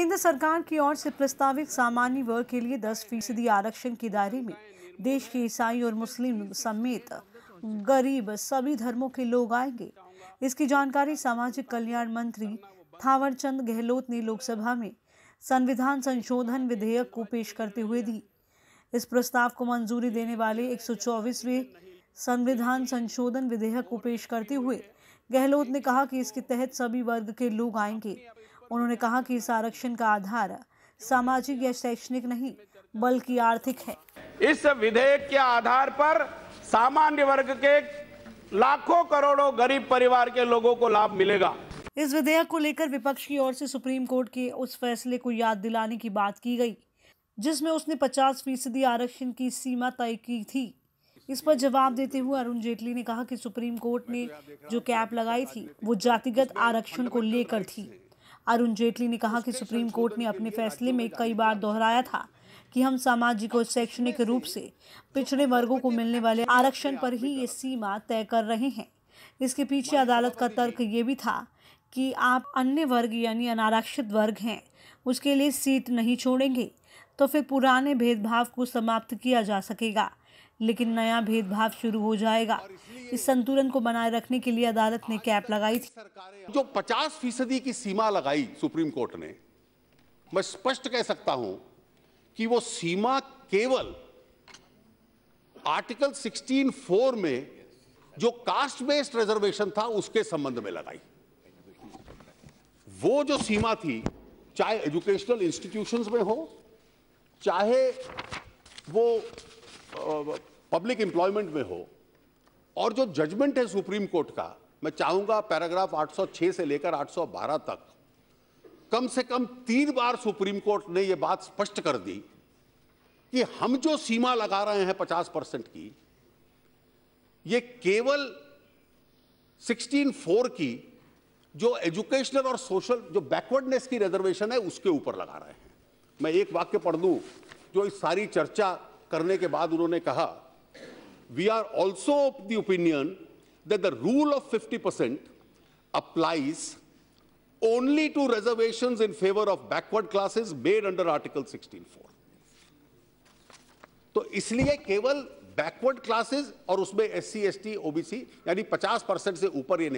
केंद्र सरकार की ओर से प्रस्तावित सामान्य वर्ग के लिए 10 फीसदी आरक्षण की दायरे में देश के ईसाई और मुस्लिम समेत गरीब सभी धर्मों के लोग आएंगे इसकी जानकारी सामाजिक कल्याण मंत्री थावरचंद गहलोत ने लोकसभा में संविधान संशोधन विधेयक को पेश करते हुए दी इस प्रस्ताव को मंजूरी देने वाले एक संविधान संशोधन विधेयक को पेश करते हुए गहलोत ने कहा कि इसके तहत सभी वर्ग के लोग आएंगे उन्होंने कहा कि इस आरक्षण का आधार सामाजिक या शैक्षणिक नहीं बल्कि आर्थिक है इस विधेयक के आधार पर सामान्य वर्ग के लाखों करोड़ों गरीब परिवार के लोगों को लाभ मिलेगा इस विधेयक को लेकर विपक्ष की ओर से सुप्रीम कोर्ट के उस फैसले को याद दिलाने की बात की गई जिसमें उसने 50 फीसदी आरक्षण की सीमा तय की थी इस पर जवाब देते हुए अरुण जेटली ने कहा कि सुप्रीम कोर्ट ने जो कैप लगाई थी वो जातिगत आरक्षण को लेकर थी अरुण जेटली ने कहा कि सुप्रीम कोर्ट ने अपने फैसले में कई बार दोहराया था कि हम सामाजिक और शैक्षणिक रूप से पिछड़े वर्गों को मिलने वाले आरक्षण पर ही ये सीमा तय कर रहे हैं इसके पीछे अदालत का तर्क ये भी था कि आप अन्य वर्ग यानी अनारक्षित वर्ग हैं उसके लिए सीट नहीं छोड़ेंगे तो फिर पुराने भेदभाव को समाप्त किया जा सकेगा लेकिन नया भेदभाव शुरू हो जाएगा इस संतुलन को बनाए रखने के लिए अदालत ने कैप लगाई थी जो 50 फीसदी की सीमा लगाई सुप्रीम कोर्ट ने मैं स्पष्ट कह सकता हूं कि वो सीमा केवल आर्टिकल सिक्सटीन फोर में जो कास्ट बेस्ड रिजर्वेशन था उसके संबंध में लगाई वो जो सीमा थी चाहे एजुकेशनल इंस्टीट्यूशंस में हो चाहे वो पब्लिक एम्प्लॉयमेंट में हो और जो जजमेंट है सुप्रीम कोर्ट का मैं चाहूंगा पैराग्राफ 806 से लेकर 812 तक कम से कम तीन बार सुप्रीम कोर्ट ने यह बात स्पष्ट कर दी कि हम जो सीमा लगा रहे हैं 50 परसेंट की यह केवल 164 की जो एजुकेशनल और सोशल जो बैकवर्डनेस की रिजर्वेशन है उसके ऊपर लगा रहे हैं मैं एक वाक्य पढ़ दूं जो इस सारी चर्चा करने के बाद उन्होंने कहा we are also of the opinion that the rule of 50% applies only to reservations in favor of backward classes made under Article 16.4. to isliye keval backward classes aur usme sc st obc yani 50 se upar ye